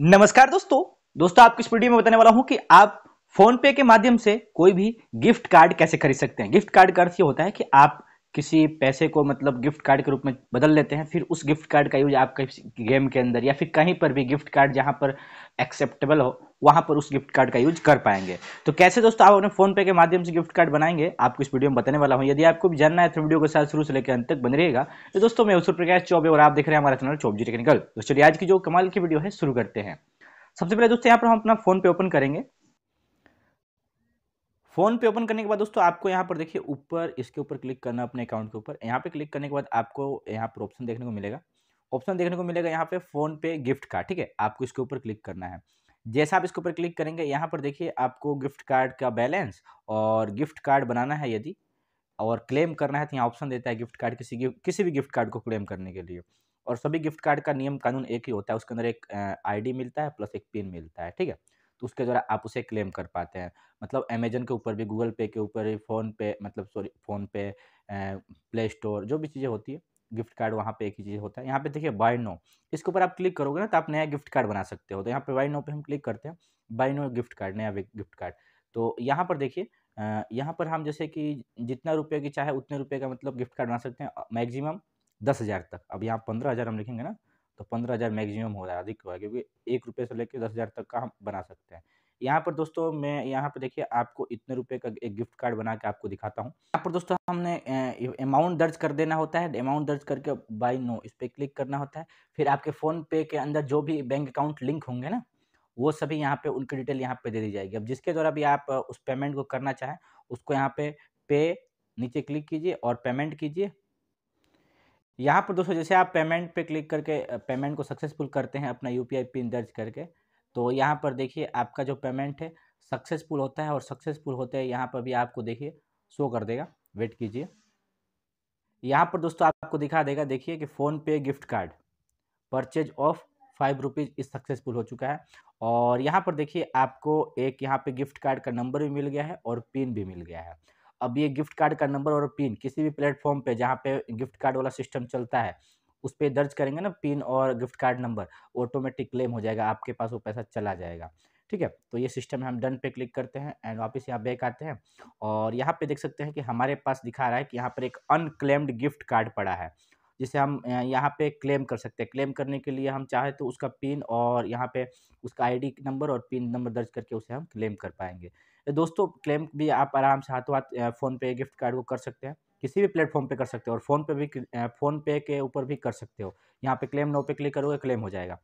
नमस्कार दोस्तों दोस्तों आपको इस वीडियो में बताने वाला हूं कि आप फोन पे के माध्यम से कोई भी गिफ्ट कार्ड कैसे खरीद सकते हैं गिफ्ट कार्ड का अर्थ ये होता है कि आप किसी पैसे को मतलब गिफ्ट कार्ड के रूप में बदल लेते हैं फिर उस गिफ्ट कार्ड का यूज आप किसी गेम के अंदर या फिर कहीं पर भी गिफ्ट कार्ड जहां पर एक्सेप्टेबल हो वहां पर उस गिफ्ट कार्ड का यूज कर पाएंगे तो कैसे दोस्तों आप अपने फोन पे के माध्यम से गिफ्ट कार्ड बनाएंगे आपको इस वीडियो में बताने वाला हूं यदि आपको भी जानना है तो वीडियो के साथ शुरू से लेकर अंत तक बन रहेगा तो दोस्तों मैं उत्तर प्रकाश चौबे और आप देख रहे हैं हमारा चैनल चौबजी टेक्निकल तो चलिए आज की जो कमाल की वीडियो है शुरू करते हैं सबसे पहले दोस्तों यहाँ पर हम अपना फोन पे ओपन करेंगे फोन पे ओपन करने के बाद दोस्तों आपको यहाँ पर देखिए ऊपर इसके ऊपर क्लिक करना अपने अकाउंट के ऊपर यहाँ पे क्लिक करने के बाद आपको यहाँ पर ऑप्शन देखने को मिलेगा ऑप्शन देखने को मिलेगा यहाँ पे फोन पे गिफ्ट कार्ड ठीक है आपको इसके ऊपर क्लिक करना है जैसा आप इसके ऊपर क्लिक करेंगे यहाँ पर देखिए आपको गिफ्ट कार्ड का बैलेंस और गिफ्ट कार्ड बनाना है यदि और क्लेम करना है तो यहाँ ऑप्शन देता है गिफ्ट कार्ड किसी किसी भी गिफ्ट कार्ड को क्लेम करने के लिए और सभी गिफ्ट कार्ड का नियम कानून एक ही होता है उसके अंदर एक आईडी मिलता है प्लस एक पिन मिलता है ठीक है तो उसके द्वारा आप उसे क्लेम कर पाते हैं मतलब अमेजन के ऊपर भी गूगल पे के ऊपर भी फ़ोन पे मतलब sorry PhonePe Play Store जो भी चीज़ें होती है गिफ्ट कार्ड वहाँ पे एक ही चीज़ होता है यहाँ पे देखिए बाय नो इसके ऊपर आप क्लिक करोगे ना तो आप नया गिफ्ट कार्ड बना सकते हो तो यहाँ पे बाय नो पे हम क्लिक करते हैं बाय नो गिफ्ट कार्ड नया गिफ्ट कार्ड तो यहाँ पर देखिए यहाँ पर हम जैसे कि जितना रुपये की चाहे उतने रुपये का मतलब गिफ्ट कार्ड बना सकते हैं मैक्सिमम दस हज़ार तक अब यहाँ पंद्रह हज़ार हम लिखेंगे ना तो पंद्रह हज़ार मैक्सिमम हो रहा है अधिक हुआ क्योंकि एक रुपये से लेकर दस हज़ार तक का हम बना सकते हैं यहाँ पर दोस्तों मैं यहाँ पर देखिए आपको इतने रुपए का एक गिफ्ट कार्ड बना के आपको दिखाता हूँ यहाँ पर दोस्तों हमने अमाउंट दर्ज कर देना होता है अमाउंट दर्ज करके बाई नो इस पर क्लिक करना होता है फिर आपके फ़ोन पे के अंदर जो भी बैंक अकाउंट लिंक होंगे ना वो सभी यहाँ पे उनकी डिटेल यहाँ पे दे दी जाएगी अब जिसके द्वारा भी आप उस पेमेंट को करना चाहें उसको यहाँ पे पे नीचे क्लिक कीजिए और पेमेंट कीजिए यहाँ पर दोस्तों जैसे आप पेमेंट पे क्लिक करके पेमेंट को सक्सेसफुल करते हैं अपना यू पिन दर्ज करके तो यहाँ पर देखिए आपका जो पेमेंट है सक्सेसफुल होता है और सक्सेसफुल होते हैं यहाँ पर भी आपको देखिए शो कर देगा वेट कीजिए यहाँ पर दोस्तों आपको दिखा देगा देखिए कि PhonePe gift card purchase of five rupees is successful हो चुका है और यहाँ पर देखिए आपको एक यहाँ पे गिफ्ट कार्ड का नंबर भी मिल गया है और पिन भी मिल गया है अब ये गिफ्ट कार्ड का नंबर और पिन किसी भी प्लेटफॉर्म पे जहाँ पे गिफ्ट कार्ड वाला सिस्टम चलता है उस पर दर्ज करेंगे ना पिन और gift card number automatic claim हो जाएगा आपके पास वो पैसा चला जाएगा ठीक है तो ये सिस्टम है हम डन पे क्लिक करते हैं एंड वापस यहाँ बैक आते हैं और यहाँ पे देख सकते हैं कि हमारे पास दिखा रहा है कि यहाँ पर एक अनक्लेम्ड गिफ्ट कार्ड पड़ा है जिसे हम यहाँ पे क्लेम कर सकते हैं क्लेम करने के लिए हम चाहे तो उसका पिन और यहाँ पे उसका आईडी नंबर और पिन नंबर दर्ज करके उसे हम क्लेम कर पाएंगे तो दोस्तों क्लेम भी आप आराम से हाथों हाथ फ़ोन पे गिफ्ट कार्ड को कर सकते हैं किसी भी प्लेटफॉर्म पे कर सकते हो और फ़ोन पे भी फ़ोन पे के ऊपर भी कर सकते हो यहाँ पे क्लेम नो पे क्लिक करोगे क्लेम हो जाएगा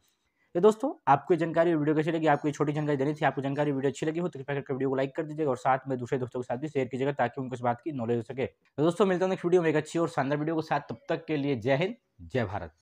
तो दोस्तों आपको जानकारी वीडियो कैसी लगी आपको छोटी जानकारी देनी थी आपको जानकारी वीडियो अच्छी लगी हो तो कृपया करके वीडियो को लाइक कर दीजिएगा और साथ में दूसरे दोस्तों के साथ भी शेयर कीजिएगा ताकि उनको इस बात की नॉलेज हो सके तो दोस्तों मिलते हैं नेक्स्ट वीडियो में एक अच्छी और शानदार वीडियो के साथ तब तक के लिए जय हिंद जय भारत